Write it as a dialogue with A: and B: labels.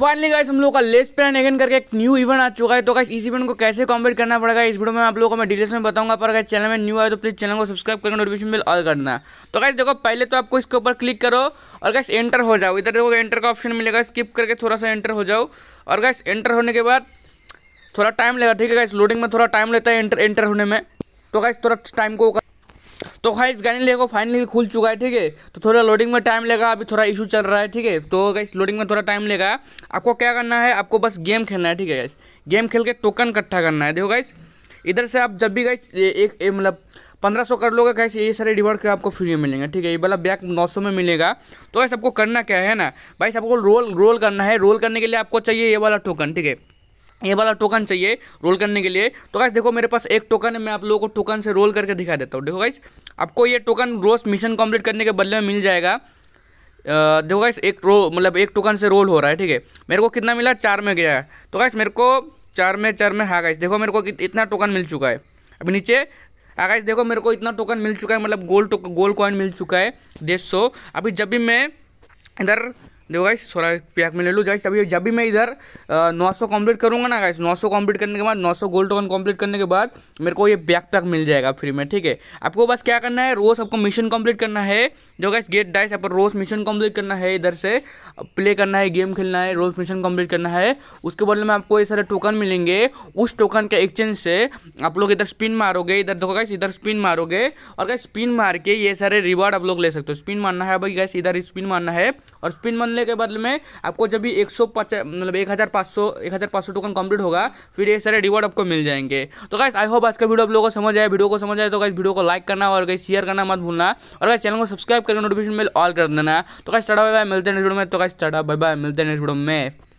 A: finally guys हम लोग का लेस प्लान एगन करके एक न्यू इवेंट आ चुका है तो गाइस इस इवेंट को कैसे कॉम्प्लीट करना पड़ेगा इस वीडियो में आप लोगों को मैं डिटेल्स में बताऊंगा पर अगर चैनल में न्यू आए तो प्लीज़ चैनल को सब्सक्राइब करना नोटिफिकेशन बिल ऑल करना तो गाइस देखो पहले तो आपको इसके ऊपर क्लिक करो और गैस एंटर हो जाओ इधर देखो एंटर का ऑप्शन मिलेगा स्किप करके थोड़ा सा एंटर हो जाओ और गैस एंटर होने के बाद थोड़ा टाइम लगेगा ठीक है गाइस लोडिंग में थोड़ा टाइम लेता है एंटर एंटर होने में तो गाइस थोड़ा टाइम को तो खाई इस गाड़ी लेको फाइनली खुल चुका है ठीक है तो थोड़ा लोडिंग में टाइम लेगा अभी थोड़ा इशू चल रहा है ठीक है तो गाइस लोडिंग में थोड़ा टाइम लेगा आपको क्या करना है आपको बस गेम खेलना है ठीक है गाइस गेम खेल के टोकन इकट्ठा करना है देखो गाइस इधर से आप जब भी गाइस एक मतलब पंद्रह सौ कर लोगे कैसे ये सारे रिवॉर्ड के आपको फ्री में मिलेंगे ठीक है ये वाला बैग नौ सौ में मिलेगा तो वैसे आपको करना क्या है ना भाई आपको रोल रोल करना है रोल करने के लिए आपको चाहिए ये वाला टोकन ठीक है ये वाला टोकन चाहिए रोल करने के लिए तो गाइस देखो मेरे पास एक टोकन है मैं आप लोगों को टोकन से रोल करके दिखा देता हूँ देखो गाइस आपको ये टोकन रोज मिशन कंप्लीट करने के बदले में मिल जाएगा देखो गाइस एक रो मतलब एक टोकन से रोल हो रहा है ठीक है मेरे को कितना मिला चार में गया तो गाइस मेरे को चार में चार में हाँ गाइस देखो मेरे को इतना टोकन मिल चुका है अभी नीचे हाँ गाइस देखो मेरे को इतना टोकन मिल चुका है मतलब गोल्ड गोल्ड कॉइन मिल चुका है डेढ़ सौ अभी जब भी मैं इधर देखो गाइस थोड़ा पैक में ले लो गाइस अभी जब भी मैं इधर नौ सौ कम्प्लीट करूँगा ना गाइस नौ सौ कम्प्लीट करने के बाद नौ सौ गोल्ड टोकन कम्प्लीट करने के बाद मेरे को ये बैक पैक मिल जाएगा फ्री में ठीक है आपको बस क्या करना है रोज़ आपको मिशन कम्प्लीट करना है जो गाइस गेट डाइस आपको रोज़ मिशन कम्प्लीट करना है इधर से प्ले करना है गेम खेलना है रोज़ मिशन कम्प्लीट करना है उसके बदले में आपको ये सारे टोकन मिलेंगे उस टोकन के एक्सचेंज से आप लोग इधर स्पिन मारोगे इधर देखो गाइस इधर स्पिन मारोगे और गाइस स्पिन मार के ये सारे रिवॉर्ड आप लोग ले सकते हो स्पिन मारना है भाई गाइस इधर स्पिन मारना है और स्पिन मारने मिलने के बदले में आपको जब भी एक मतलब एक हज़ार पाँच टोकन कंप्लीट होगा फिर ये सारे रिवॉर्ड आपको मिल जाएंगे तो गाइस आई होप आज का वीडियो आप लोगों को समझ आए वीडियो को समझ आए तो गाइस वीडियो को लाइक करना और गाइस शेयर करना मत भूलना और गाइस चैनल को सब्सक्राइब करके नोटिफिकेशन बिल ऑल कर देना तो गाइस चढ़ा बाय बाय मिलते हैं नेक्स्ट वीडियो में तो गाइस चढ़ा बाय बाय मिलते हैं नेक्स्ट वीडियो में